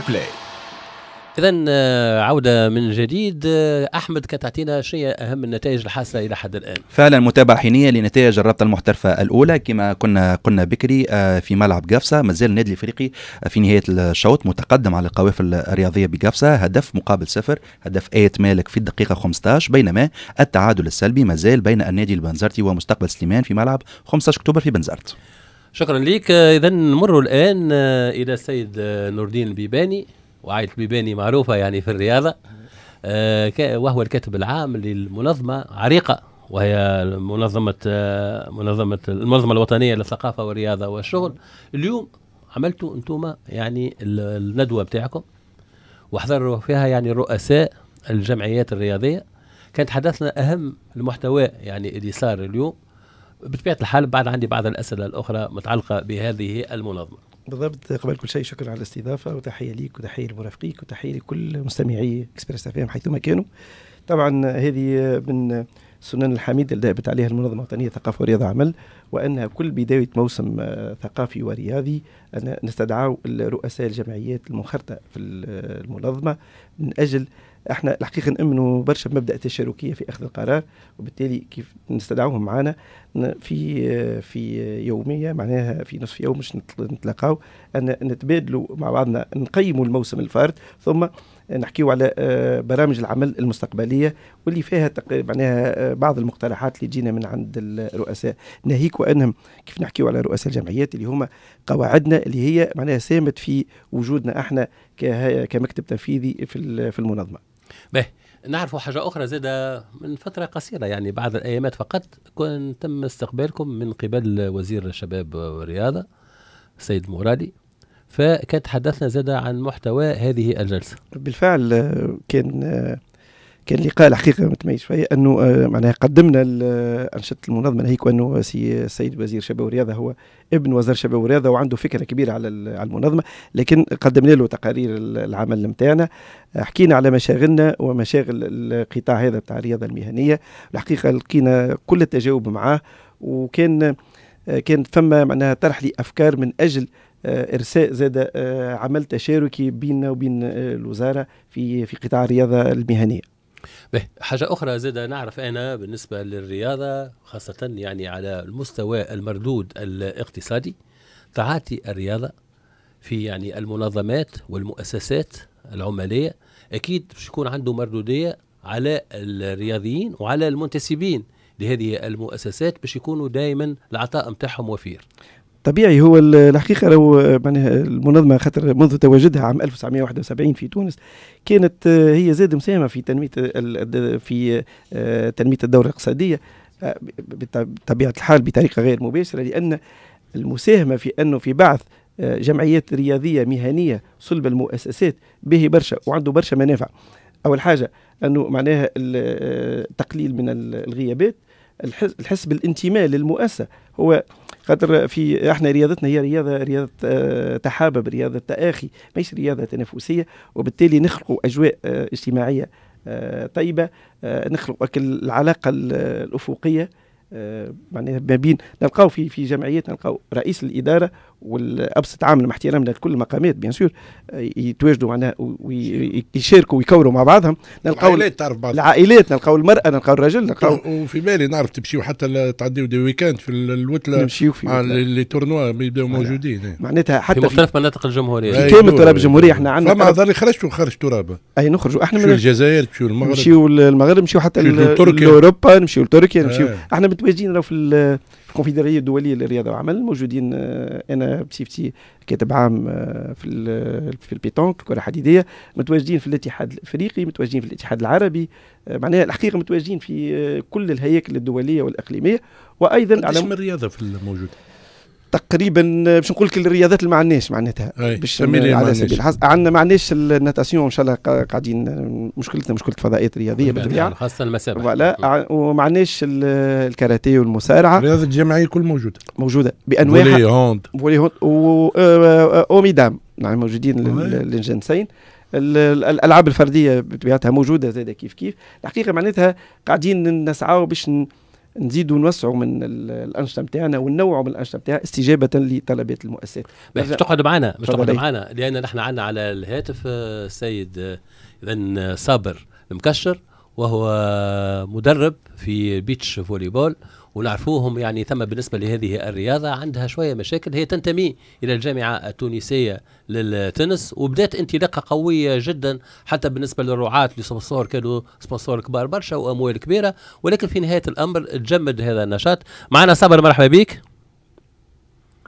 فير بلاي اذا عوده من جديد آه، احمد كتعطينا شنو اهم النتائج الحاصله الى حد الان فعلا متابعه حينيه لنتائج الرابطه المحترفه الاولى كما كنا قلنا بكري آه، في ملعب قفصه مازال النادي الافريقي آه، في نهايه الشوط متقدم على القوافل الرياضيه بقفصه هدف مقابل صفر هدف ايه مالك في الدقيقه 15 بينما التعادل السلبي مازال بين النادي البنزرتي ومستقبل سليمان في ملعب 15 اكتوبر في بنزرت شكرا لك اذا نمر الان الى السيد نور الدين البيباني وعائله البيباني معروفه يعني في الرياضه آه، وهو الكاتب العام للمنظمه عريقه وهي منظمه آه، منظمه المنظمه الوطنيه للثقافه والرياضه والشغل اليوم عملتوا انتم يعني الندوه بتاعكم وحضروا فيها يعني رؤساء الجمعيات الرياضيه كان تحدثنا اهم المحتوى يعني اللي صار اليوم بطبيعه الحال بعد عندي بعض الاسئله الاخرى متعلقه بهذه المنظمه. بالضبط قبل كل شيء شكرا على الاستضافه وتحيه ليك وتحيه لمرافقيك وتحيه لكل مستمعي اكسبرس اف حيثما كانوا. طبعا هذه من السنن الحميدة اللي دابت عليها المنظمة الوطنية للثقافة والرياضة عمل وأنها كل بداية موسم ثقافي ورياضي أن نستدعى رؤساء الجمعيات المنخرطة في المنظمة من أجل احنا الحقيقه نؤمنوا برشا بمبدا التشاركيه في اخذ القرار وبالتالي كيف نستدعوهم معنا في في يوميه معناها في نصف يوم باش نتلاقاو ان نتبادلوا مع بعضنا نقيموا الموسم الفارط ثم نحكيه على آه، برامج العمل المستقبليه واللي فيها معناها آه، بعض المقترحات اللي تجينا من عند الرؤساء ناهيك وانهم كيف نحكيه على رؤساء الجمعيات اللي هما قواعدنا اللي هي معناها ساهمت في وجودنا احنا كمكتب تنفيذي في المنظمه به نعرف حاجة أخرى زادة من فترة قصيرة يعني بعد الأيامات فقط كان تم استقبالكم من قبل وزير الشباب والرياضة السيد مورالي فكان تحدثنا زاد عن محتوى هذه الجلسة بالفعل آه، كان آه، كان لقاء الحقيقه متميز شويه انه آه، معناها قدمنا آه، انشطه المنظمه هيك وانه سي السيد وزير شباب والرياضه هو ابن وزير شباب والرياضه وعنده فكره كبيره على على المنظمه لكن قدمنا له تقارير العمل نتاعنا حكينا على مشاغلنا ومشاغل القطاع هذا تاع الرياضه المهنيه الحقيقه لقينا كل التجاوب معاه وكان آه، كان فما معناها طرح لي افكار من اجل ارساء زاد عمل تشاركي بيننا وبين الوزاره في في قطاع الرياضه المهنيه حاجة أخرى زاد نعرف أنا بالنسبة للرياضة خاصة يعني على المستوى المردود الاقتصادي تعاطي الرياضة في يعني المنظمات والمؤسسات العمالية أكيد باش يكون عنده مردودية على الرياضيين وعلى المنتسبين لهذه المؤسسات باش يكونوا دائما العطاء نتاعهم وفير طبيعي هو الحقيقه لو معناها المنظمه خاطر منذ تواجدها عام 1971 في تونس كانت آه، هي زاد مساهمه في تنميه في آه، تنميه الدوره الاقتصاديه آه، بطبيعه الحال بطريقه غير مباشره لان المساهمه في انه في بعث جمعيات رياضيه مهنيه صلب المؤسسات به برشا وعنده برشا منافع اول حاجه انه معناها التقليل من الغيابات الحس بالانتماء للمؤسسه هو خاطر في احنا رياضتنا هي رياضه رياضه آه، تحابب رياضه تآخي مش رياضه تنافسيه وبالتالي نخلقوا اجواء آه، اجتماعيه آه، طيبه نخلقوا العلاقه الافقيه معناها ما بين نلقاو في في جمعيات نلقاو رئيس الاداره والابسط عامل مع احترامنا لكل المقامات بيان سور يتواجدوا معناها ويشاركوا ويكوروا مع بعضهم نلقاو العائلات تعرف بعض العائلات نلقاو المراه نلقاو الرجل نلقاو وفي بالي نعرف تمشيو حتى تعديو دي ويكاند في الوتله نمشيو في مع لي تورنوا يبداو نعم. موجودين إيه. معناتها حتى في مختلف مناطق الجمهوريه أيوة. في كامل تراب الجمهوريه احنا عندنا فما هذا اللي خرجتوا خرج تراب اي نخرجوا احنا من الجزائر تمشيو المغرب نمشيو المغرب نمشيو حتى لاوروبا نمشيو لتركيا نمشيو احنا متواجدين في الكونفدراليه الدوليه للرياضه والعمل موجودين آه، انا بصفتي كاتب عام آه، في في البيتونك الكره الحديديه متواجدين في الاتحاد الافريقي متواجدين في الاتحاد العربي آه، معناها الحقيقه متواجدين في كل الهياكل الدوليه والاقليميه وايضا على من الرياضه في الموجود تقريبا باش نقول لك الرياضات اللي ما عندناش معناتها باش على سبيل الحظ عندنا ما عندناش الناتاسيون ان شاء الله قاعدين مشكلتنا مشكله فضائيات رياضيه بالطبيعه خاصه المسابح فوالا وما عندناش الكاراتيه والمصارعه الرياضه الجماعيه كل موجوده موجوده بانواعها بولي هوند بولي هوند آه، آه، وميدام نعم موجودين للجنسين الالعاب الفرديه بطبيعتها موجوده زاده كيف كيف الحقيقه معناتها قاعدين نسعى باش نزيدوا نوسعوا من الانشطه نتاعنا وننوعوا من الانشطه نتاعنا استجابه لطلبات المؤسسات باش تقعد معنا باش تقعد معنا لان نحن عندنا على الهاتف آه، السيد آه، اذا آه، صابر المكشر وهو مدرب في بيتش فولي بول ونعرفوهم يعني ثم بالنسبة لهذه الرياضة عندها شوية مشاكل هي تنتمي إلى الجامعة التونسية للتنس وبدأت انطلاقة قوية جدا حتى بالنسبة للرعاة لسبونسور كانوا سبونسور كبار برشا وأموال كبيرة ولكن في نهاية الأمر تجمد هذا النشاط معنا صابر مرحبا بك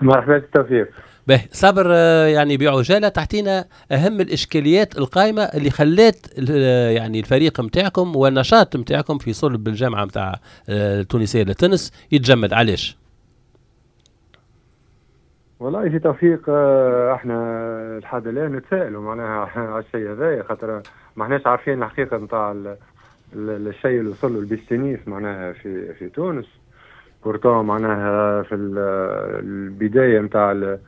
مرحبا بالتوفيق به صبر آه، يعني بعجاله تعطينا اهم الاشكاليات القائمه اللي خلات آه، يعني الفريق نتاعكم والنشاط نتاعكم في صلب الجامعه نتاع التونسيه آه، للتنس يتجمد علاش؟ والله في توفيق احنا لحد الان نتسائلوا معناها على الشيء هذايا خاطر ما احناش عارفين الحقيقه نتاع الشيء اللي وصل له البيستينيس معناها في في تونس بورتون معناها في البدايه نتاع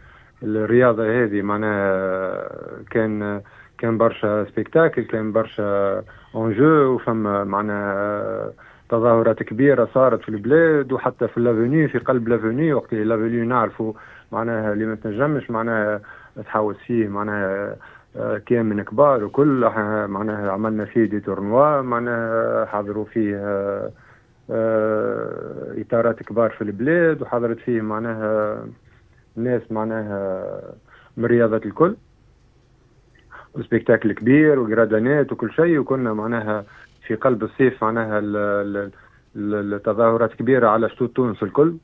الرياضه هذه معناها كان كان برشا سبيكتاكل كان برشا اونجو وفما معناها تظاهرات كبيره صارت في البلاد وحتى في لافوني في قلب لافوني وقت اللي لافوني نعرفوا معناها اللي ما تنجمش معناها تحوس فيه معناها كان من كبار وكل معناها عملنا فيه دي تورنوا معناها حضروا فيه آه، اطارات كبار في البلاد وحضرت فيه معناها الناس معناها من الرياضات الكل وسبيكتاكل كبير وجرادانات وكل شيء وكنا معناها في قلب الصيف معناها التظاهرات كبيرة على شتوت تونس الكل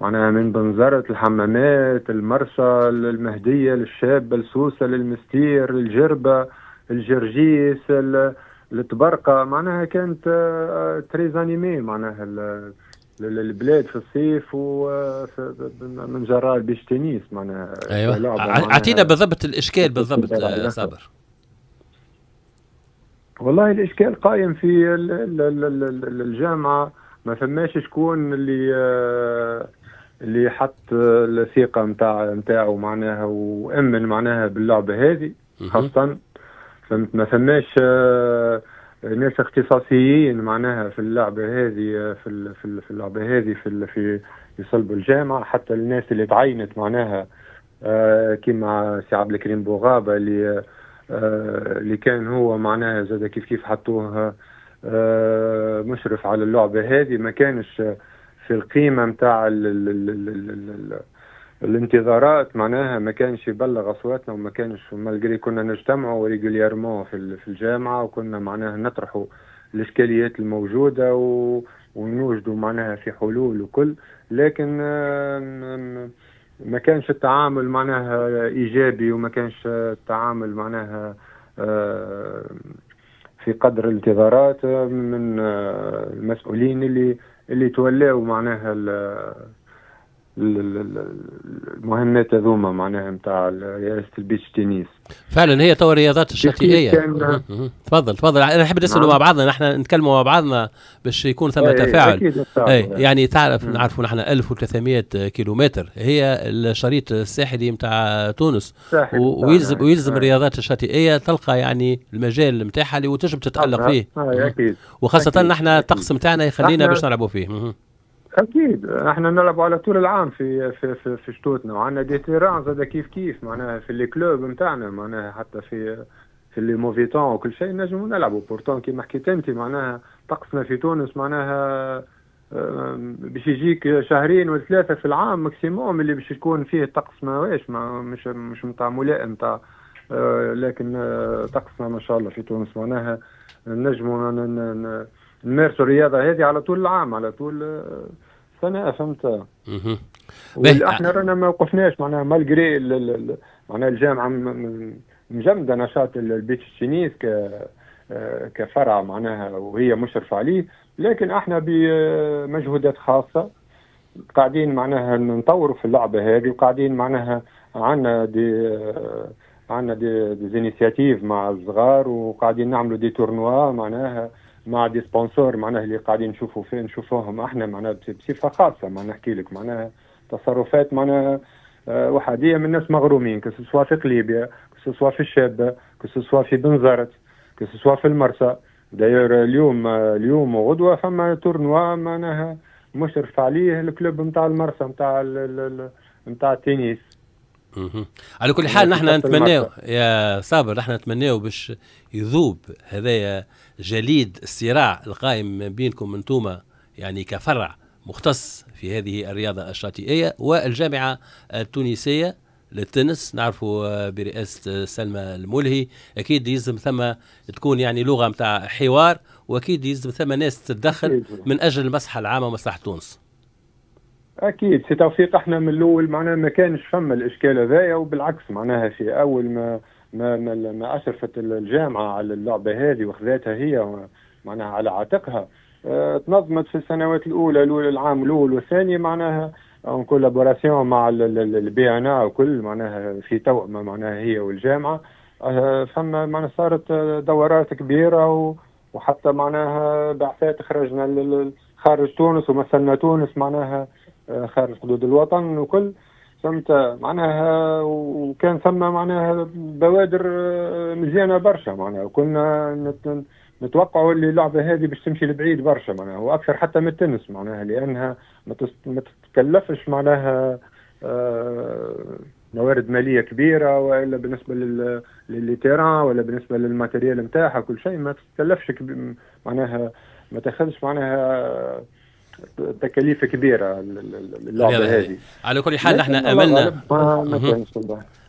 معناها من بنزرت الحمامات المرسى المهدية للشاب السوسة للمستير الجربة الجرجيس التبرقة معناها كانت تريز آه، انيمي آه، معناها للبلاد في الصيف ومن آه، جراء البيش تنس معناها ايوه اعطينا بالضبط الاشكال بالضبط آه، صابر والله الاشكال قائم في الجامعه ما فماش شكون اللي آه، اللي حط الثقه نتاع نتاعو معناها وامن معناها باللعبه هذه خاصه فهمت ما فماش ناس يعني اختصاصيين معناها في اللعبه هذه في في اللعبه هذه في في يصلب الجامعه حتى الناس اللي تعينت معناها آه، كيما سي عبد الكريم بوغابه اللي آه، اللي كان هو معناها زاد كيف كيف حطوه آه، مشرف على اللعبه هذه ما كانش في القيمه نتاع الانتظارات معناها ما كانش يبلغ اصواتنا وما كانش مالجري كنا نجتمعوا ريغوليرمون في الجامعه وكنا معناها نطرحوا الاشكاليات الموجوده و... ونوجدوا معناها في حلول وكل لكن ما كانش التعامل معناها ايجابي وما كانش التعامل معناها في قدر الانتظارات من آه، المسؤولين اللي اللي تولاو معناها المهمات هذوما معناها نتاع رئاسة البيتش تنس فعلا هي تو الرياضات الشتيئية تفضل تفضل انا نحب نسألوا نعم. مع بعضنا نحن نتكلموا مع بعضنا باش يكون ثم إيه، تفاعل أي يعني تعرف نعرفوا نحن 1300 كيلومتر هي الشريط الساحلي نتاع تونس ويلزم يعني. ويلزم آه. الرياضات الشتيئية تلقى يعني المجال نتاعها اللي تنجم تتألق آه، آه، فيه أكيد وخاصة نحن الطقس نتاعنا يخلينا باش نلعبوا فيه اكيد احنا نلعب على طول العام في في في, في شتوتنا وعندنا ديتيران زاد كيف كيف معناها في لي كلوب نتاعنا معناها حتى في في لي موفيتون وكل شيء نجموا نلعبوا بورتون كيما حكيت انت معناها طقسنا في تونس معناها آه، باش يجيك شهرين ولا ثلاثه في العام ماكسيموم اللي باش يكون فيه طقس ما واش ما مش مش نتاع ملائم نتاع آه، لكن آه، طقسنا ما شاء الله في تونس معناها نجموا نمارسوا الرياضه هذه على طول العام على طول آه، سنه فهمت اها احنا آه. رانا ما وقفناش معناها مالجري معناها الجامعه مجمده نشاط البيت التنس ك آه، كفرع معناها وهي مشرفه عليه لكن احنا بمجهودات خاصه قاعدين معناها نطوروا في اللعبه هذه وقاعدين معناها عندنا دي عندنا دي, دي دي مع الصغار وقاعدين نعملوا دي تورنوا معناها مع دي سبونسور معناها اللي قاعدين نشوفوا فين نشوفوهم احنا معناها بصفه خاصه معناها نحكي لك معناها تصرفات معناها آه، وحديه من الناس مغرومين كسوا في قليبيا كسوا في الشابه كسوا في بنزرت كسوا في المرسى داير اليوم آه، اليوم وغدوه فما تورنوا معناها مشرف عليه الكلوب نتاع المرسى نتاع نتاع التنس على كل حال نحن نتمناه يا صابر نحن نتمناه باش يذوب هذايا جليد الصراع القائم ما بينكم انتوما يعني كفرع مختص في هذه الرياضة الشاطئية والجامعة التونسية للتنس نعرفوا آه، برئاسة سلمى الملهي أكيد يلزم ثم تكون يعني لغة متاع حوار وأكيد يلزم ثم ناس تتدخل من أجل المصلحة العامة ومصلحة تونس اكيد سي توفيق احنا من الاول معناها ما كانش فما الاشكال هذايا وبالعكس معناها في اول ما ما ما, ما اشرفت الجامعه على اللعبه هذه وخذاتها هي معناها على عاتقها آه، تنظمت في السنوات الاولى الاولى العام الاول والثاني معناها اون كولابوراسيون مع البي ان وكل معناها في توأمه معناها هي والجامعه آه، فما معناها صارت دورات كبيره وحتى معناها بعثات خرجنا خارج تونس ومثلنا تونس معناها خارج حدود الوطن وكل فهمت معناها وكان ثم معناها بوادر آه، مزيانه برشا معناها وكنا نتوقعوا اللي اللعبه هذه باش تمشي لبعيد برشا معناها واكثر حتى من التنس معناها لانها ما, تتكلفش معناها آه، موارد ماليه كبيره والا بالنسبه لل... للتيران ولا بالنسبه للماتيريال نتاعها كل شيء ما تتكلفش معناها ما تاخذش معناها تكاليف كبيره اللعبه هذه على كل حال احنا املنا ما كانش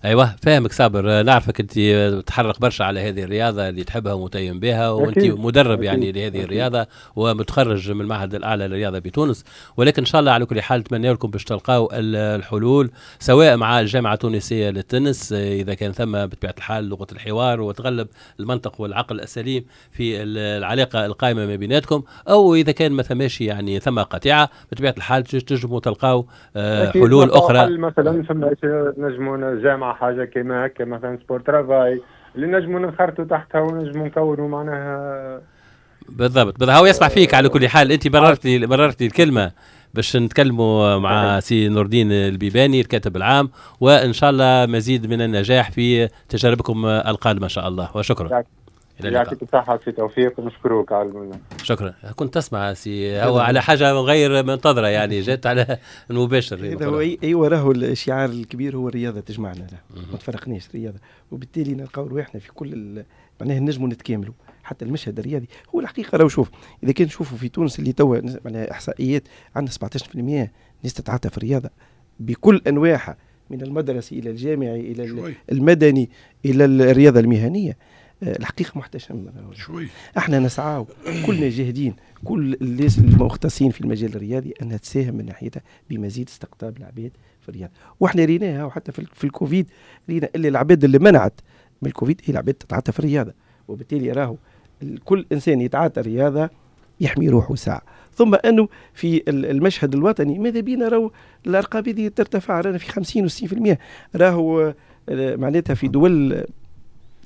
ايوه فاهمك صابر آه، نعرفك انت آه، تحرق برشا على هذه الرياضه اللي تحبها ومتيم بها وانت مدرب أكيد. يعني لهذه أكيد. الرياضه ومتخرج من المعهد الاعلى للرياضه بتونس ولكن ان شاء الله على كل حال نتمنى لكم باش تلقاو الحلول سواء مع الجامعه التونسيه للتنس آه، اذا كان ثم بطبيعه الحال لغه الحوار وتغلب المنطق والعقل السليم في العلاقه القائمه ما بيناتكم او اذا كان ما ثماش يعني ثم قطيعه بطبيعه الحال تنجموا تلقاو حلول اخرى مثلا ثم نجموا جامعه حاجه كما هكا مثلا سبور ترافاي اللي نجموا نخرطوا تحتها ونجموا نكونوا معناها بالضبط بالضبط هو يسمع فيك على كل حال انت بررت لي بررت لي الكلمه باش نتكلموا مع سي نور الدين البيباني الكاتب العام وان شاء الله مزيد من النجاح في تجاربكم القادمه ان شاء الله وشكرا يعطيك الصحة وفي توفيق ونشكروك على المنى شكرا كنت تسمع سي هو على حاجة غير منتظرة يعني جات على المباشر ايوه راهو الشعار الكبير هو الرياضة تجمعنا لا ما تفرقناش الرياضة وبالتالي نلقاو رواحنا في كل معناها نجموا نتكاملوا حتى المشهد الرياضي هو الحقيقه لو شوف اذا كان نشوفوا في تونس اللي توا معناها احصائيات عندنا 17% ناس تتعاطى في الرياضه بكل انواعها من المدرسي الى الجامعي الى شوي. المدني الى الرياضه المهنيه آه، الحقيقه محتشمة شوي احنا نسعى كلنا جاهدين كل الناس المختصين في المجال الرياضي انها تساهم من ناحيتها بمزيد استقطاب العباد في الرياض واحنا ريناها وحتى في الكوفيد رينا اللي العباد اللي منعت من الكوفيد هي العباد تتعاطى في الرياضه وبالتالي راهو كل انسان يتعاطى الرياضه يحمي روحه ساعه ثم انه في المشهد الوطني ماذا بينا راهو الارقام هذه ترتفع رانا في 50 و 60% راهو آه، معناتها في دول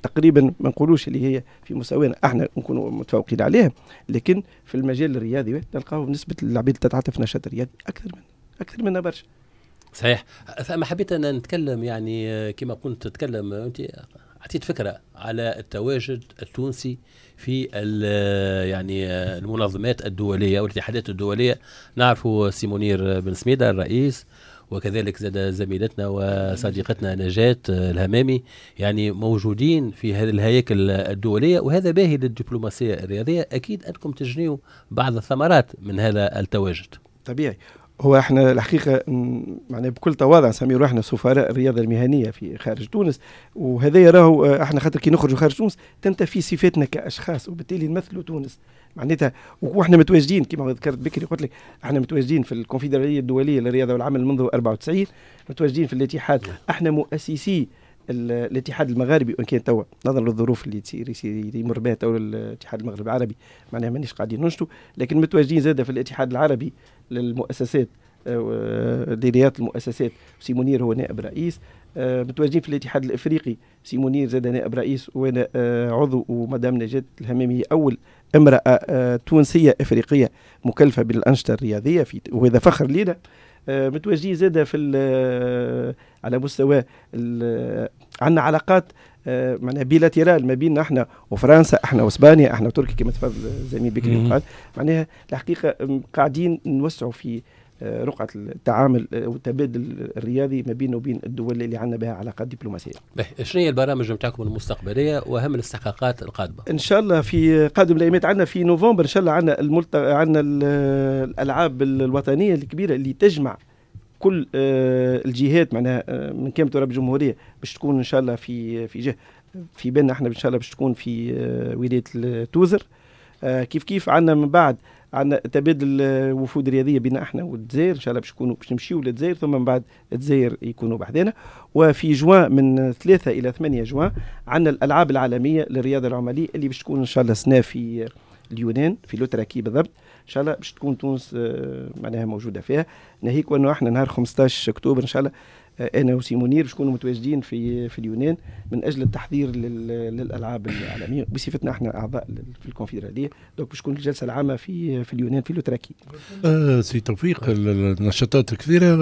تقريبا ما نقولوش اللي هي في مستوانا احنا نكونوا متفوقين عليها لكن في المجال الرياضي تلقاه نسبه العبيد تتعاطف في رياضي اكثر من اكثر منا برشا صحيح فما حبيت انا نتكلم يعني كما كنت تتكلم انت اعطيت فكره على التواجد التونسي في يعني المنظمات الدوليه والاتحادات الدوليه نعرفوا سيمونير بن سميده الرئيس وكذلك زاد زميلتنا وصديقتنا نجاة الهمامي يعني موجودين في هذه الهياكل الدولية وهذا باهي للدبلوماسية الرياضية أكيد أنكم تجنيوا بعض الثمرات من هذا التواجد طبيعي هو احنا الحقيقه معنا بكل تواضع سمير روحنا سفراء الرياضه المهنيه في خارج تونس وهذا راهو احنا خاطر كي نخرجوا خارج تونس تنتفي صفاتنا كاشخاص وبالتالي نمثلوا تونس معناتها واحنا متواجدين كما ذكرت بكري قلت لك احنا متواجدين في الكونفدراليه الدوليه للرياضه والعمل منذ 94 متواجدين في الاتحاد احنا مؤسسي الاتحاد المغاربي وان كان توا نظرا للظروف اللي تصير يمر بها توا الاتحاد المغربي العربي معناها مانيش قاعدين ننشطوا لكن متواجدين زاده في الاتحاد العربي للمؤسسات لرياضه المؤسسات سيمونير هو نائب رئيس آه، متواجدين في الاتحاد الافريقي سيمونير منير زاد نائب رئيس وانا آه، عضو ومدام نجاة الهمامي اول امرأة آه، تونسية إفريقية مكلفة بالأنشطة الرياضية في وهذا فخر لينا آه، متواجدين زادة في آه، على مستوى عندنا علاقات معناها بيلاتيرال ما بيننا احنا وفرنسا احنا واسبانيا احنا وتركيا كما تفضل زميل بكري قال معناها الحقيقه قاعدين نوسعوا في آه، رقعة التعامل آه، والتبادل الرياضي ما بينه وبين الدول اللي عندنا بها علاقات دبلوماسية شنو هي البرامج نتاعكم المستقبلية وأهم الاستحقاقات القادمة إن شاء الله في قادم الأيامات عندنا في نوفمبر إن شاء الله عندنا الملت... عندنا الألعاب الوطنية الكبيرة اللي تجمع كل آه، الجهات معناها من كامل تراب الجمهورية باش تكون إن شاء الله في في جهة في بالنا احنا ان شاء الله باش تكون في ولايه توزر آه، كيف كيف عندنا من بعد عندنا تبادل آه، وفود رياضيه بين احنا والجزائر ان شاء الله باش يكونوا باش نمشيو للجزائر ثم من بعد الجزائر يكونوا بعدنا وفي جوان من 3 الى 8 جوان عندنا الالعاب العالميه للرياضه العمليه اللي باش تكون ان شاء الله سنه في اليونان في لوتراكي بالضبط ان شاء الله باش تكون تونس آه، معناها موجوده فيها ناهيك وانه احنا نهار 15 اكتوبر ان شاء الله آه، انا وسي منير باش نكونوا متواجدين في في اليونان من اجل التحضير للالعاب العالميه بصفتنا احنا اعضاء في الكونفدراليه دونك باش تكون الجلسه العامه في في اليونان في لوتراكي. آه سي توفيق النشاطات الكثيره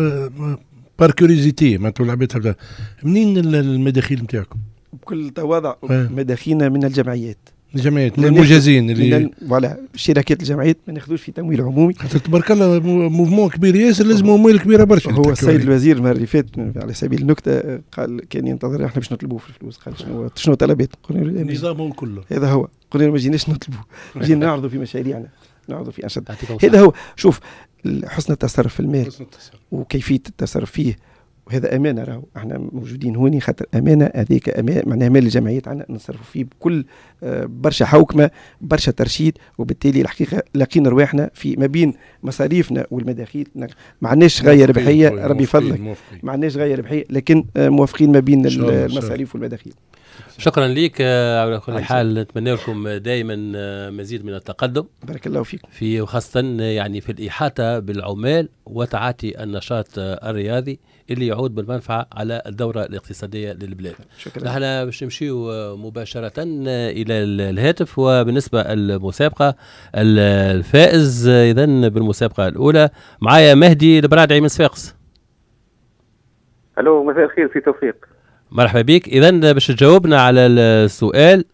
بار آه، كوريزيتي معناتها العباد منين المداخيل نتاعكم؟ بكل تواضع مداخيلنا من الجمعيات. الجمعيات الموجزين اللي فوالا شركات الجمعيات ما ناخذوش في تمويل عمومي خاطر تبارك الله موفمون كبير ياسر لازم اموال كبيره برشا هو السيد الوزير المره اللي فات على سبيل النكته قال كان ينتظر احنا باش نطلبوه في الفلوس قال شنو شنو طلبات نظامه كله هذا هو قلنا له ما جيناش نطلبوه جينا نعرضوا في مشاريعنا نعرضوا في انشطه هذا هو شوف حسن التصرف في المال وكيفيه التصرف فيه وهذا امانه راهو احنا موجودين هوني خاطر امانه هذيك امانه معناها مال الجمعيات عندنا نصرفوا فيه بكل آه، برشا حوكمه برشا ترشيد وبالتالي الحقيقه لقينا رواحنا في ما بين مصاريفنا والمداخيل ما عندناش غايه ربحيه ربي فضلك ما عندناش غايه ربحيه لكن آه، موافقين ما بين المصاريف والمداخيل شكرا لك آه، على كل حال نتمنى لكم آه، دائما آه، مزيد من التقدم بارك الله فيكم في وخاصة يعني في الإحاطة بالعمال وتعاطي النشاط الرياضي اللي يعود بالمنفعة على الدورة الاقتصادية للبلاد شكرا نحن باش نمشيو مباشرة إلى الهاتف وبالنسبة للمسابقة الفائز إذا بالمسابقة الأولى معايا مهدي البرادعي من صفاقس ألو مساء الخير في توفيق مرحبا بك اذا باش تجاوبنا على السؤال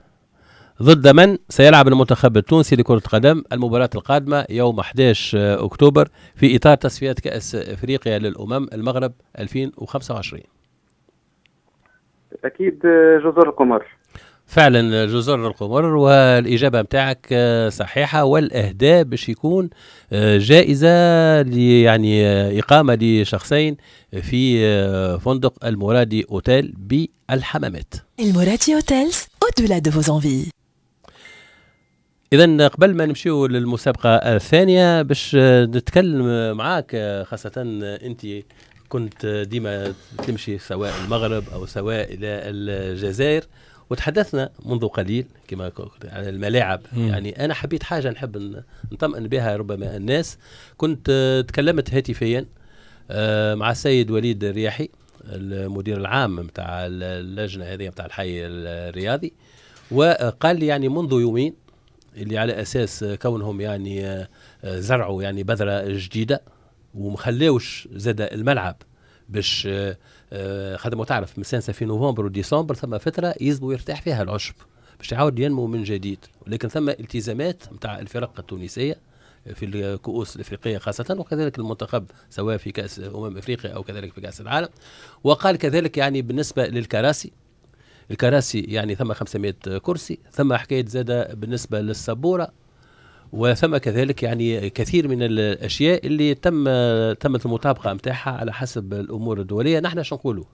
ضد من سيلعب المنتخب التونسي لكرة القدم المباراة القادمة يوم 11 أكتوبر في إطار تصفيات كأس إفريقيا للأمم المغرب 2025 أكيد جزر القمر فعلا جزر القمر والاجابه نتاعك آه، صحيحه والاهداء باش يكون آه، جائزه يعني آه، اقامه لشخصين في فندق المرادي اوتيل بالحمامات المرادي اوتيلز او دولا دو فوز انفي اذا قبل ما نمشيو للمسابقه الثانيه باش نتكلم معاك خاصه انت كنت ديما تمشي سواء المغرب او سواء الى الجزائر وتحدثنا منذ قليل كما قلت على الملاعب مم. يعني انا حبيت حاجه نحب نطمئن بها ربما الناس كنت آه، تكلمت هاتفيا آه، مع السيد وليد الرياحي المدير العام نتاع اللجنه هذه نتاع الحي الرياضي وقال لي يعني منذ يومين اللي على اساس كونهم يعني آه، زرعوا يعني بذره جديده ومخلاوش زاد الملعب باش آه، خدمه تعرف من سنه في نوفمبر وديسمبر ثم فتره يلزموا يرتاح فيها العشب باش يعاود ينمو من جديد ولكن ثم التزامات نتاع الفرق التونسيه في الكؤوس الافريقيه خاصه وكذلك المنتخب سواء في كاس امم افريقيا او كذلك في كاس العالم وقال كذلك يعني بالنسبه للكراسي الكراسي يعني ثم 500 كرسي ثم حكايه زاده بالنسبه للسبوره وثم كذلك يعني كثير من الاشياء اللي تم تمت المطابقه نتاعها على حسب الامور الدوليه نحن شنقولوا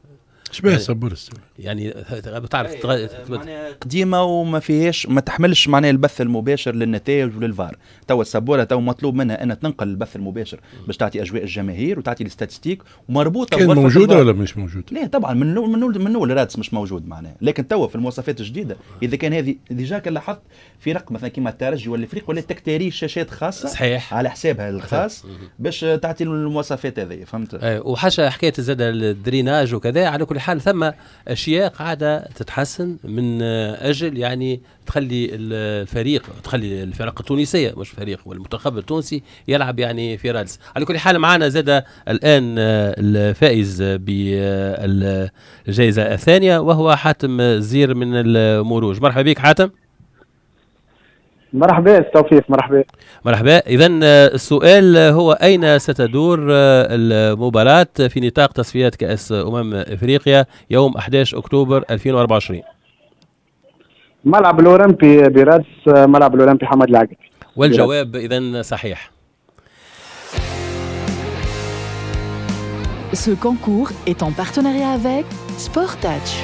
اش بها السبوره يعني, يعني بتعرف إيه، يعني قديمه وما فيهاش ما تحملش معناها البث المباشر للنتائج وللفار تو السبوره تو مطلوب منها انها تنقل البث المباشر باش تعطي اجواء الجماهير وتعطي الاستاتستيك ومربوطه كان موجوده ولا مش موجوده؟ لا طبعا من نول من نول من نول رادس مش موجود معناها لكن تو في المواصفات الجديده اذا كان هذه ديجا كان لاحظت في رقم مثلا كيما الترجي ولا الفريق ولا تكتاري شاشات خاصه صحيح على حسابها الخاص باش تعطي المواصفات هذه فهمت؟ إيه، وحاشا حكايه زاد الدريناج وكذا على كل كل حال ثم اشياء قاعده تتحسن من اجل يعني تخلي الفريق تخلي الفرق التونسيه مش فريق والمنتخب التونسي يلعب يعني في رالس على كل حال معنا زاد الان الفائز بالجائزه الثانيه وهو حاتم زير من المروج مرحبا بك حاتم مرحبا استوفيق مرحبا مرحبا اذا آه، السؤال آه، هو اين ستدور آه، المباراه في نطاق تصفيات كاس امم افريقيا يوم 11 اكتوبر 2024 ملعب الاولمبي براس ملعب الاولمبي حمد العقل والجواب اذا صحيح Ce concours est en partenariat avec Sportage.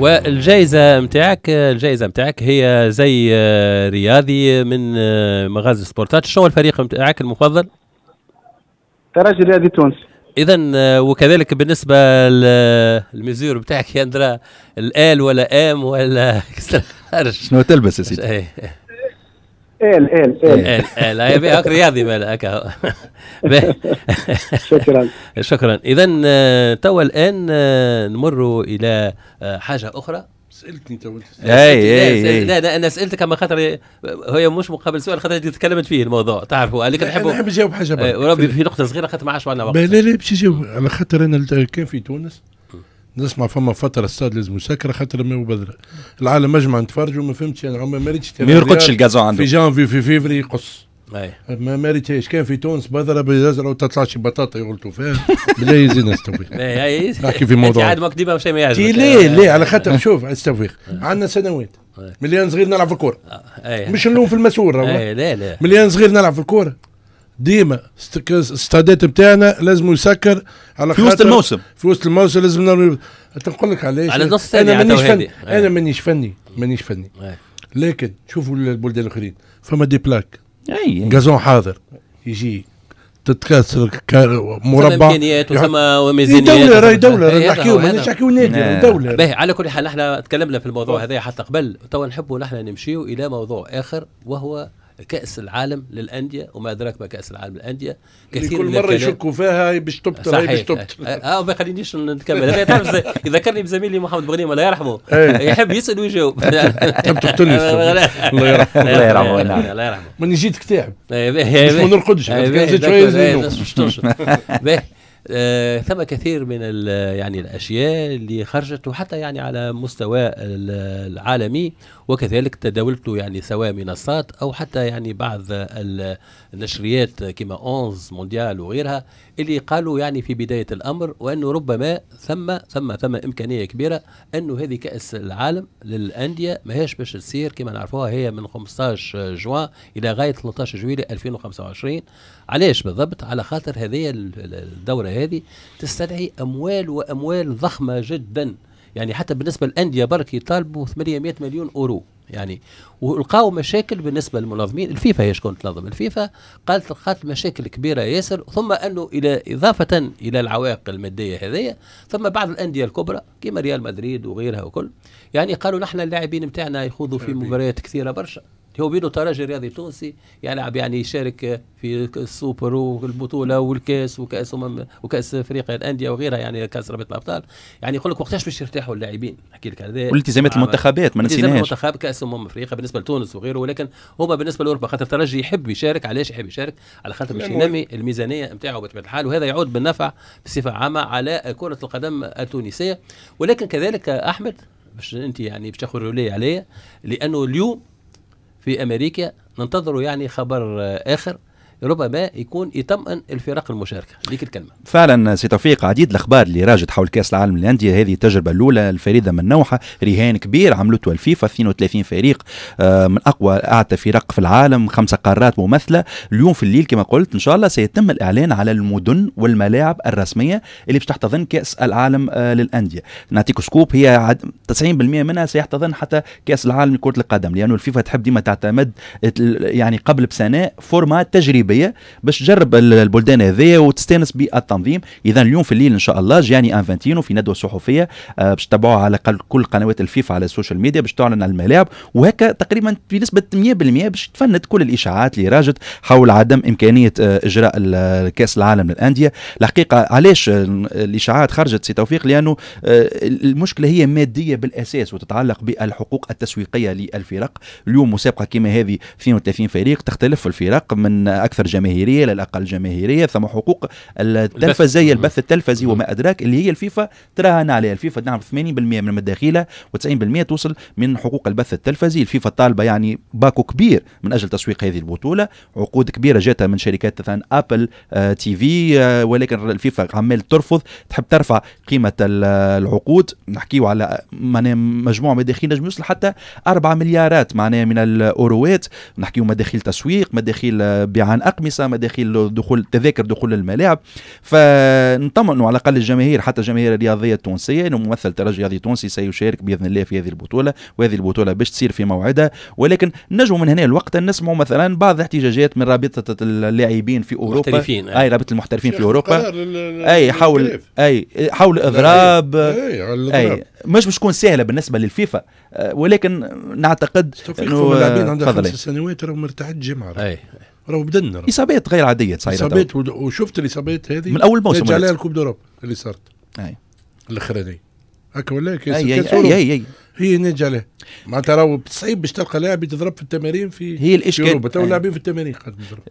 والجائزه نتاعك الجائزه نتاعك هي زي آه، رياضي من آه، مغازي سبورتات شنو الفريق نتاعك المفضل؟ ترجي رياضي تونسي اذا آه، وكذلك بالنسبه للميزور يا يندرى الال ولا ام ولا شنو تلبس يا سيدي؟ إيه. ال ال ال ال ال رياضي مالك شكرا شكرا اذا آه، توا الان آه، نمر الى آه، حاجه اخرى سالتني تو إيه، إيه. لا لا انا سالتك اما خاطر هي مش مقابل سؤال خاطر تكلمت فيه الموضوع تعرفوا لكن نحب نحب نجاوب حاجه وربي في نقطه صغيره خاطر ما عادش عندنا وقت لا لا باش نجاوب على خاطر انا كان في تونس نسمع فما فتره الصاد لازم مسكره خاطر ما بذرة العالم مجمع نتفرجوا ما فهمتش انا يعني عمري ما ريتش ما يرقدش الجازو عنده في جانفي في فيفري يقص ما ما ريتش كان في تونس بذرة بيزرع تطلع شي بطاطا يغلطوا فيها بلا يزيد التوفيق نحكي في موضوع عاد مكدبه مش ما يعجبك ليه ليه على خاطر شوف استفيق عندنا سنوات مليان صغير نلعب في الكوره مش نلوم في المسؤول لا لا مليان صغير نلعب في الكوره ديما استادات بتاعنا لازم يسكر على في وسط الموسم في وسط الموسم لازم نرمي نقول لك علاش على نص انا مانيش فني انا مانيش فني مانيش فني لكن شوفوا البلدان الاخرين فما دي بلاك اي جازون حاضر يجي تتكسر مربع امكانيات وثما ميزانيات دوله راهي دوله نحكيو مانيش نحكيو نادي دوله باهي على كل حال احنا تكلمنا في الموضوع هذا حتى قبل توا نحبوا نحن نمشيو الى موضوع اخر وهو كاس العالم للانديه وما ادراك ما كاس العالم للانديه كثير كل مره يشكوا فيها باش تبطل باش تبطل اه ما يخلينيش نكمل تعرف يذكرني بزميلي محمد بغنيم الله يرحمه يحب يسال ويجاوب تحب تقتلني الله يرحمه الله يرحمه الله يرحمه ماني جيتك تعب باش ما نرقدش كان زيد شويه آه، ثم كثير من يعني الاشياء اللي خرجت وحتى يعني على مستوى العالمي وكذلك تداولته يعني سواء منصات أو حتى يعني بعض النشريات كما أونز مونديال وغيرها اللي قالوا يعني في بداية الأمر وأنه ربما ثم ثم ثم إمكانية كبيرة أنه هذه كأس العالم للأندية ماهيش باش تصير كما نعرفوها هي من 15 جوان إلى غاية 13 جويلية 2025 علاش بالضبط على خاطر هذه الدورة هذه تستدعي أموال وأموال ضخمة جدا يعني حتى بالنسبه للانديه برك يطالبوا 800 مليون اورو يعني ولقاو مشاكل بالنسبه للمنظمين الفيفا هي شكون تنظم الفيفا قالت لقات مشاكل كبيره ياسر ثم انه الى اضافه الى العوائق الماديه هذه ثم بعض الانديه الكبرى كما ريال مدريد وغيرها وكل يعني قالوا نحن اللاعبين نتاعنا يخوضوا في مباريات كثيره برشا هو بينه ترجي رياضي تونسي يلعب يعني يشارك في السوبر والبطوله والكاس وكاس أمم وكاس افريقيا الانديه وغيرها يعني كاس رابطه الابطال يعني يقول لك وقتاش باش يرتاحوا اللاعبين نحكي لك هذا والتزامات آه، المنتخبات ما نسيناهاش المنتخب كاس امم افريقيا بالنسبه لتونس وغيره ولكن هما بالنسبه لاوروبا خاطر الترجي يحب يشارك علاش يحب يشارك على خاطر باش ينمي الميزانيه نتاعو بطبيعه الحال وهذا يعود بالنفع بصفه عامه على كره القدم التونسيه ولكن كذلك احمد باش انت يعني باش تاخذ عليا لانه اليوم في أمريكا ننتظر يعني خبر آخر ربما يكون يطمئن الفرق المشاركه ديك الكلمه فعلا سي توفيق عديد الاخبار اللي راجت حول كاس العالم للانديه هذه التجربه الاولى الفريده من نوعها رهان كبير عملته الفيفا 32 فريق آه، من اقوى اعتى فرق في العالم خمسه قارات ممثله اليوم في الليل كما قلت ان شاء الله سيتم الاعلان على المدن والملاعب الرسميه اللي باش تحتضن كاس العالم آه، للانديه نعطيك سكوب هي 90% منها سيحتضن حتى كاس العالم لكره القدم لانه الفيفا تحب ديما تعتمد يعني قبل بسنه فورما تجريبي الغربيه باش تجرب البلدان هذيا وتستانس بالتنظيم اذا اليوم في الليل ان شاء الله جاني انفنتينو في ندوه صحفيه آه، باش تتابعوها على كل قنوات الفيفا على السوشيال ميديا باش تعلن على الملاعب وهكا تقريبا بنسبه 100% باش تفند كل الاشاعات اللي راجت حول عدم امكانيه آه، اجراء كاس العالم للانديه الحقيقه علاش الاشاعات خرجت سي توفيق لانه آه، المشكله هي ماديه بالاساس وتتعلق بالحقوق التسويقيه للفرق اليوم مسابقه كما هذه 32 فريق تختلف الفرق من اكثر اكثر جماهيريه للاقل جماهيريه ثم حقوق التلفزي البث التلفزي وما ادراك اللي هي الفيفا تراهن عليها الفيفا نعم 80% من مداخيلها و90% توصل من حقوق البث التلفزي الفيفا طالبه يعني باكو كبير من اجل تسويق هذه البطوله عقود كبيره جاتها من شركات مثلا ابل آه تي في آه ولكن الفيفا عمال ترفض تحب ترفع قيمه العقود نحكيو على مجموع مداخيل نجم يوصل حتى 4 مليارات معناها من الاوروات نحكيو مداخيل تسويق مداخيل آه، بيعان اقمصه مداخيل دخول تذاكر دخول الملاعب فنطمنوا على الاقل الجماهير حتى الجماهير الرياضيه التونسيه انه ممثل الترجي الرياضي التونسي سيشارك باذن الله في هذه البطوله وهذه البطوله باش تصير في موعدها ولكن نجم من هنا الوقت نسمعوا مثلا بعض الاحتجاجات من رابطه اللاعبين في اوروبا المحترفين آه. اي رابطه المحترفين في اوروبا اي حول اي حول اضراب اي مش باش تكون سهله بالنسبه للفيفا آه، ولكن نعتقد انه اللاعبين عندها خمس سنوات راهم مرتاحين الجمعه اي راهو بدلنا راهو اصابات غير عاديه تصير اصابات وشفت الاصابات هذه من اول موسم عليها الكوب دوروب اللي صارت اي الاخرانيه هكا ولا كان اي اي اي, أي, أي. هي نجلة ما معناتها صعيب باش تلقى لاعب يتضرب في التمارين في هي الاشكال تو آه. لاعبين في التمارين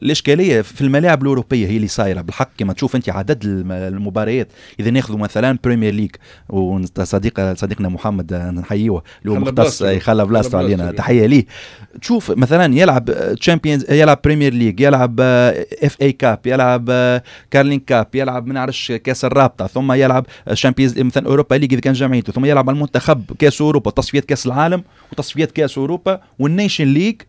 الاشكاليه في الملاعب الاوروبيه هي اللي صايره بالحق كما تشوف انت عدد المباريات اذا ناخذوا مثلا بريمير ليج وصديق صديقنا محمد آه، نحييه اللي هو مختص يخلى آه، بلاصته علينا تحيه ليه تشوف مثلا يلعب تشامبيونز يلعب بريمير ليج يلعب اف اي كاب يلعب كارلين كاب يلعب ما نعرفش كاس الرابطه ثم يلعب تشامبيونز مثلا اوروبا ليج اذا كان جمعيته ثم يلعب المنتخب كاس اوروبا تصفيات كاس العالم وتصفيات كاس اوروبا والنيشن ليج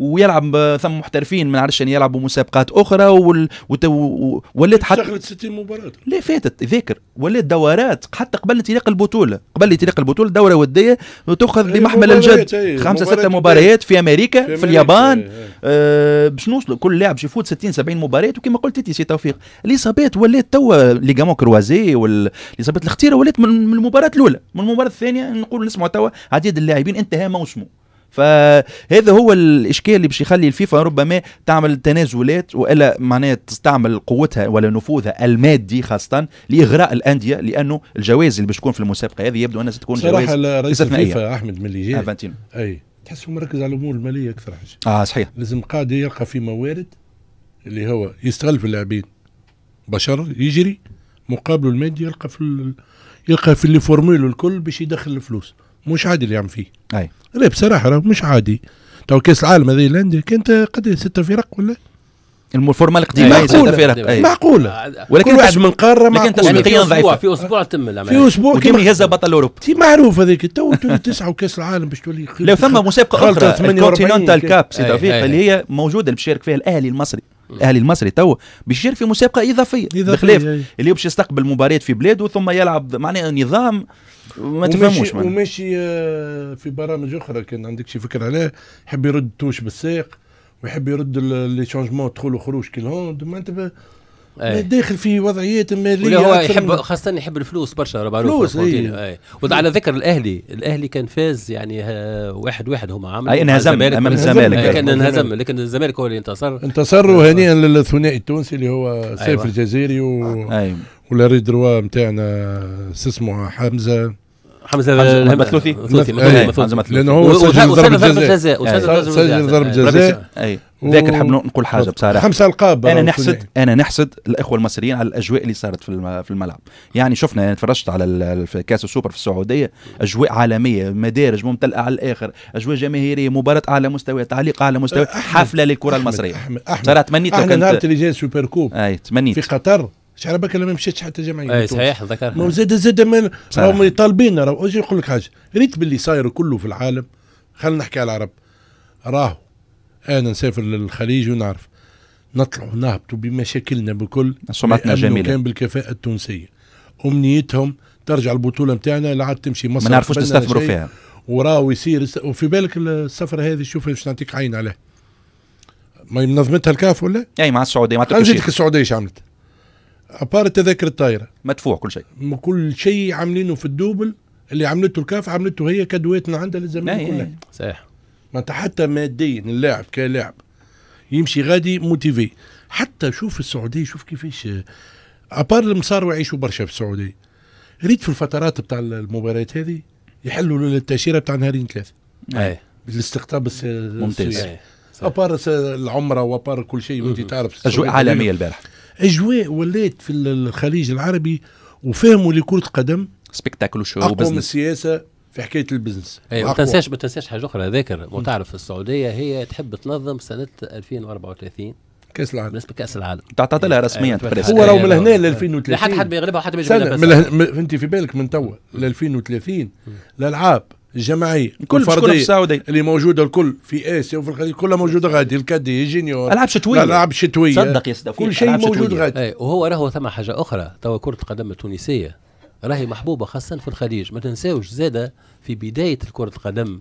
ويلعب آه، ثم محترفين من عرشان يعني يلعبوا مسابقات اخرى وال... وت... و... ولات حتى شغلت 60 مباراه لا فاتت ذاكر ولات دورات حتى قبل انطلاق البطوله قبل انطلاق البطوله دوره وديه تاخذ بمحمل الجد خمسه سته مباريات في امريكا في, في اليابان آه باش نوصلوا كل لاعب يفوت 60 70 مباراه وكما قلت انت سي توفيق الاصابات ولات توا ليغامون كروازي والاصابات الاختيره ولات من المباراه الاولى من المباراه الثانيه نقول نسمعوا توا عديد اللاعبين انتهى موسمه فهذا هو الاشكال اللي باش يخلي الفيفا ربما تعمل تنازلات والا معناها تستعمل قوتها ولا نفوذها المادي خاصه لاغراء الانديه لانه الجوائز اللي باش تكون في المسابقه هذه يبدو انها ستكون جوائز صراحه رئيس الفيفا احمد ملي جاي افنتينو اي تحسه مركز على الامور الماليه اكثر حاجه اه صحيح لازم قاعد يلقى في موارد اللي هو يستغل في اللاعبين بشر يجري مقابله المادي يلقى في يلقى في اللي فورميلو الكل باش يدخل الفلوس مش عادي اللي يعمل فيه اي لا بصراحه راه مش عادي تو كاس العالم هذه الانديه كانت قد إيه، ستة فرق ولا الفورمه القديمه ستة فرق أي. معقوله ولكن واحد من قاره لكن في اسبوع في اسبوع تم العمل في اسبوع كم يهزها بطل اوروبا معروف هذيك تو تسعه وكاس العالم باش تولي لو ثم مسابقه اخرى الكونتيننتال كاب سي توفيق اللي هي موجوده باش يشارك فيها الاهلي المصري الاهلي المصري تو باش يشارك في مسابقه اضافيه بخلاف اللي باش يستقبل مباريات في بلاده ثم يلعب معناها نظام ما تفهموش وماشي آه، في برامج اخرى كان عندك شي فكره عليه يحب يرد توش بالساق ويحب يرد لي شونجمون دخول وخروج كي الهوند معناتها أيه. داخل في وضعيات ماليه هو يحب خاصه يحب الفلوس برشا راه فلوس أيه. أيه. وعلى ذكر الاهلي الاهلي كان فاز يعني آه، واحد واحد هما عملوا اي آه، انهزم امام إيه، الزمالك كان انهزم لكن الزمالك هو اللي انتصر انتصروا هنيئا أيوة. للثنائي التونسي اللي هو سيف أيوة. الجزيري و... أيوة. ولا روا نتاعنا اسمه حمزه حمزه المثلوثي المثلوثي إيه. لانه هو سجل ضربه جزاء إيه. سجل ضربه جزاء ذاك نحب نقول حاجه بصراحه خمسه القاب انا نحسد انا نحسد الاخوه المصريين على الاجواء اللي صارت في في الملعب يعني شفنا انا يعني تفرجت على كاس السوبر في السعوديه اجواء عالميه مدارج ممتلئه على الاخر اجواء جماهيريه مباراه اعلى مستوى تعليق اعلى مستوى حفله للكره المصريه صراحه تمنيت احنا نهار اللي جاي سوبر كوب تمنيت في قطر شعربك انا ما مشيتش حتى جمعيه اي صحيح ذكرها ما زاد زاد من راهم طالبين راهو اجي نقول لك حاجه ريت باللي صاير كله في العالم خلينا نحكي على العرب راهو انا نسافر للخليج ونعرف نطلعوا نهبطوا بمشاكلنا بكل سمعتنا جميله كان بالكفاءه التونسيه امنيتهم ترجع البطوله نتاعنا لا عاد تمشي مصر ما نعرفوش نستثمروا فيها وراهو يصير وفي بالك السفره هذه شوف باش نعطيك عين عليه ما منظمتها الكاف ولا؟ اي مع السعوديه ما تركيا السعوديه ايش عملت؟ ابار التذاكر الطايره مدفوع كل شيء كل شيء عاملينه في الدوبل اللي عملته الكاف عملته هي كدويتنا عندها للزمالك نعم، نعم. كلها صحيح ما انت حتى ماديا اللاعب كلاعب يمشي غادي موتيفي حتى شوف السعوديه شوف كيفاش ابار المصاروا يعيشوا برشا في السعوديه ريت في الفترات بتاع المباريات هذه يحلوا التاشيره بتاع نهارين ثلاثه ايه بالاستقطاب ممتاز ابار العمره وابار كل شيء وانت تعرف اجواء عالميه البارحه اجواء ولات في الخليج العربي وفهموا لكره قدم سبيكتاكل وشو اقوى من السياسه في حكايه البزنس أيوة، ما تنساش ما تنساش حاجه اخرى ذاكر وتعرف السعوديه هي تحب تنظم سنه 2034 كاس العالم بالنسبه لكاس العالم تعطي لها رسميا أيوة، هو لو أيوة. من هنا ل 2030 لحد حد حد بيغلبها وحتى بيجيبها انت في بالك من توا ل 2030 الالعاب الجماعيه الكل في السعوديه اللي موجوده الكل في اسيا إيه، وفي الخليج كلها موجوده غادي الكادي جينيور العاب شتويه العاب شتويه صدق يا سيدي كل شيء موجود غادي أي وهو راهو ثم حاجه اخرى توا كره القدم التونسيه راهي محبوبه خاصه في الخليج ما تنساوش زاده في بدايه كره القدم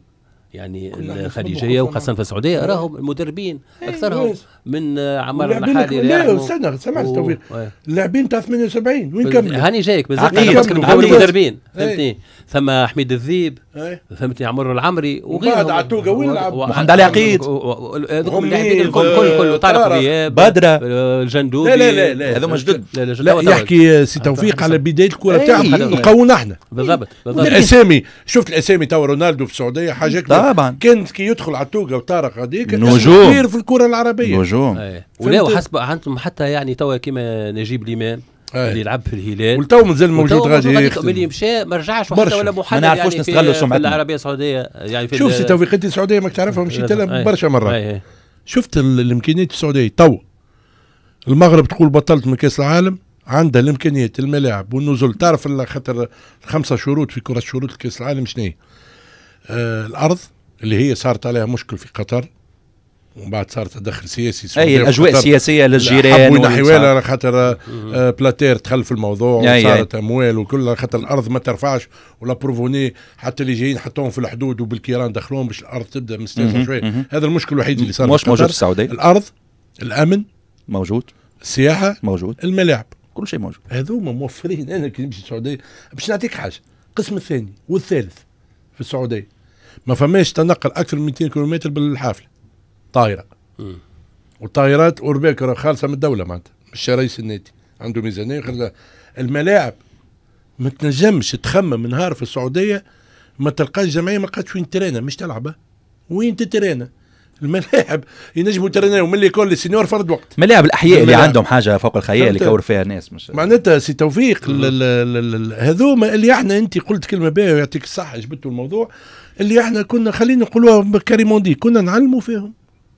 يعني الخليجيه وخاصه في السعوديه راهم المدربين إيه، اكثرهم من عمار الحالي لا استنى سمعت توفيق اللاعبين تاع 78 وين كملوا؟ هاني جايك بالزق باسكو مدربين فهمتني ثم حميد الذيب فهمتني عمر العمري وغيرهم عتوقة وين لعب؟ محمد علي عقيد هذوك اللاعبين الكل كل كل طارق غياب بدرة الجندوبي لا لا لا هذوما جدد لا يحكي سي توفيق على بداية الكرة تاعهم نقونا احنا بالضبط بالضبط الاسامي شفت الاسامي تاع رونالدو في السعودية حاجة طبعا كان كي يدخل عتوقة وطارق هذيك نجوم كبير في الكرة العربية نجوم إيه. ولا وحسب عندهم حتى يعني توا كيما نجيب الامام أيه. اللي يلعب في الهلال والتو مازال موجود غادي ملي مشى ما رجعش وحتى ولا محلل ما نعرفوش يعني نستغلوا سمعتنا العربيه السعوديه يعني في شوف سي توفيقتي السعوديه ماك تعرفها مشيت لها إيه. برشا مرات أيه. إيه. شفت الامكانيات السعوديه تو المغرب تقول بطلت من كاس العالم عندها الامكانيات الملاعب والنزول تعرف خاطر خمسه شروط في كره شروط كاس العالم شنو هي؟ آه الارض اللي هي صارت عليها مشكل في قطر ومن بعد صار تدخل سياسي اي الاجواء السياسيه للجيران حبونا حواله خاطر آه، بلاتير دخل في الموضوع أي وصارت اموال وكل خاطر الارض ما ترفعش ولا بروفوني حتى اللي جايين حطوهم في الحدود وبالكيران دخلوهم باش الارض تبدا مستانسه شويه هذا المشكل الوحيد اللي صار مش موجود في السعوديه الارض الامن موجود السياحه موجود الملاعب كل شيء موجود هذوما موفرين انا كي نمشي السعوديه باش نعطيك حاجه القسم الثاني والثالث في السعوديه ما فماش تنقل اكثر من 200 كيلومتر بالحافله طايره وطائرات والطائرات اوربيك خالصه من الدوله معناتها مش رئيس النادي عنده ميزانيه خلصة. الملاعب ما تنجمش تخمم نهار في السعوديه ما تلقاش جمعيه ما لقاتش وين ترينا مش تلعب وين تترينا الملاعب ينجموا تريناهم اللي كل سينيور فرد وقت ملاعب الاحياء اللي عندهم حاجه فوق الخيال اللي كور فيها ناس مش معناتها سي توفيق هذوما اللي احنا انت قلت كلمه باهيه ويعطيك الصحه جبتوا الموضوع اللي احنا كنا خلينا نقولوها كريموندي كنا نعلموا فيهم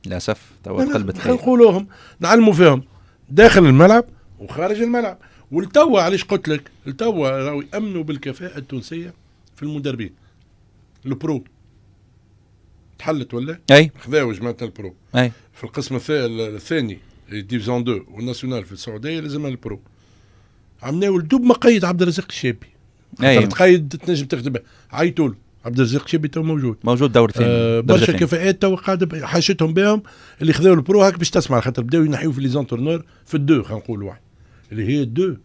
للاسف تو قلبت خلقوا نقولوهم نعلموا فيهم داخل الملعب وخارج الملعب والتوا علاش قلت لك التوا راهو يامنوا بالكفاءه التونسيه في المدربين البرو تحلت ولا؟ اي خذاو جماعه البرو اي في القسم الثاني ديفيزيون دو والناسيونال في السعوديه لازم البرو عملناه الدوب مقيد عبد الرزاق الشابي اي تقيد تنجم تخدم عيطوا له عبد الرزاق شبي تو موجود موجود دور ثاني آه برشا كفاءات تو قاعد حاشتهم بهم اللي خذاو البرو هاك باش تسمع خاطر بداو ينحيو في ليزونتورنور في الدو خلينا نقول واحد اللي هي الدو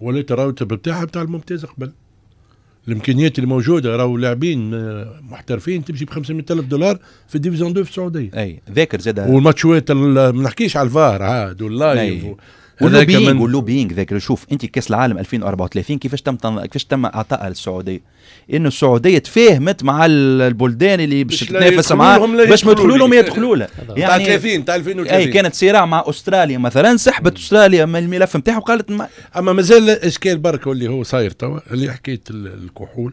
ولات الراوتب بتاعها بتاع الممتاز قبل الامكانيات الموجوده راهو لاعبين آه، محترفين تمشي ب 500000 دولار في ديفيزيون 2 في السعوديه اي ذاكر زاد والماتشات ما نحكيش على الفار عاد واللايف واللوبينج واللوبينج ذاك شوف انت كاس العالم 2034 كيفاش تم كيفاش تم اعطائها للسعوديه انه السعوديه تفاهمت مع البلدان اللي باش تتنافس معاها باش ما يدخلوا لهم يدخلوا لها يعني 30 تاع 2030 اي كانت صراع مع استراليا مثلا سحبت استراليا من الملف نتاعها وقالت ما اما مازال اشكال برك اللي هو صاير توا اللي حكايه الكحول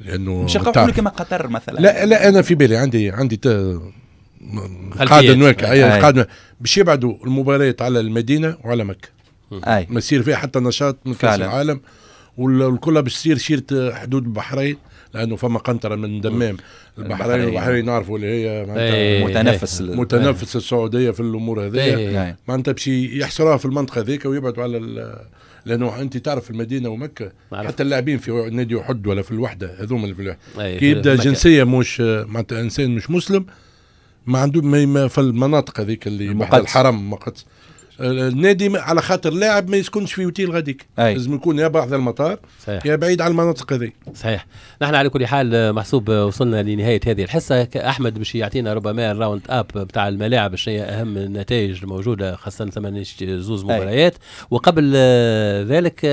لانه مش كما قطر مثلا لا لا انا في بالي عندي عندي القاعده هناك اي القاعده باش يبعدوا المباريات على المدينه وعلى مكه اي ما يصير فيها حتى نشاط من كاس العالم والكلها باش يصير شيره حدود البحرين لانه فما قنطره من دمام البحرين البحرين نعرفوا اللي هي إيه. متنفس إيه. متنفس السعوديه في الامور هذه إيه. معناتها باش يحصروها في المنطقه هذيك ويبعدوا على لانه انت تعرف المدينه ومكه معرفة. حتى اللاعبين في نادي احد ولا في الوحده هذوما اللي في الوحده كي يبدا جنسيه مش معناتها انسان مش مسلم ما عنده ما في المناطق هذيك اللي مقدس. الحرم مقدس النادي على خاطر لاعب ما يسكنش في اوتيل غاديك لازم يكون يا بعد المطار صحيح. يا بعيد على المناطق هذه صحيح نحن على كل حال آه، محسوب آه، وصلنا لنهايه هذه الحصه احمد باش يعطينا ربما الراوند اب بتاع الملاعب شنو اهم النتائج الموجوده خاصه ثمان زوز مباريات وقبل آه، ذلك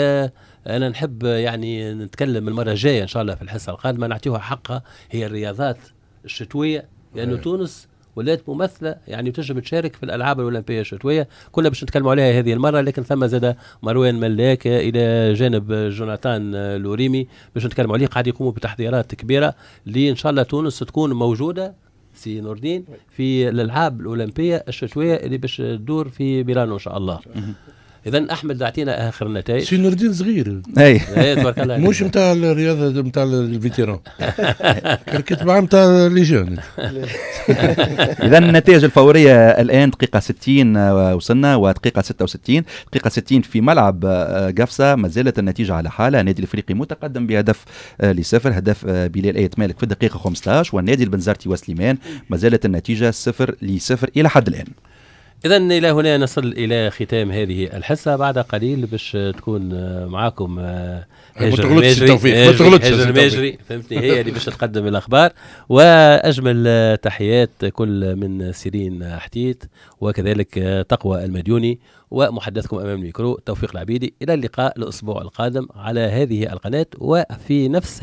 انا نحب يعني نتكلم المره الجايه ان شاء الله في الحصه القادمه نعطيوها حقها هي الرياضات الشتويه لانه يعني تونس ولات ممثله يعني تنجم تشارك في الالعاب الاولمبيه الشتويه كنا باش نتكلموا عليها هذه المره لكن ثم زاد مروان ملاك الى جانب جوناثان لوريمي باش نتكلموا عليه قاعد يقوموا بتحضيرات كبيره اللي ان شاء الله تونس تكون موجوده سي نور الدين في الالعاب الاولمبيه الشتويه اللي باش تدور في ميلانو ان شاء الله اذا احمد اعطينا اخر نتائج سي نور الدين صغير اي إيه، تبارك الله مش نتاع الرياضه نتاع الفيتيران كركت معاه نتاع لي جون اذا النتائج الفوريه الان دقيقه 60 آه، وصلنا ودقيقه 66 دقيقه 60 في ملعب آه، قفصه ما زالت النتيجه على حالها النادي الافريقي متقدم بهدف آه، لصفر هدف بلال ايت مالك في الدقيقه 15 والنادي البنزرتي وسليمان ما زالت النتيجه صفر لصفر الى حد الان اذا الى هنا نصل الى ختام هذه الحصه بعد قليل باش تكون معاكم آه، هاجر الماجري هاجر الماجري فهمتني هي اللي باش تقدم الاخبار واجمل تحيات كل من سيرين حتيت وكذلك تقوى المديوني ومحدثكم امام الميكرو توفيق العبيدي الى اللقاء الاسبوع القادم على هذه القناه وفي نفس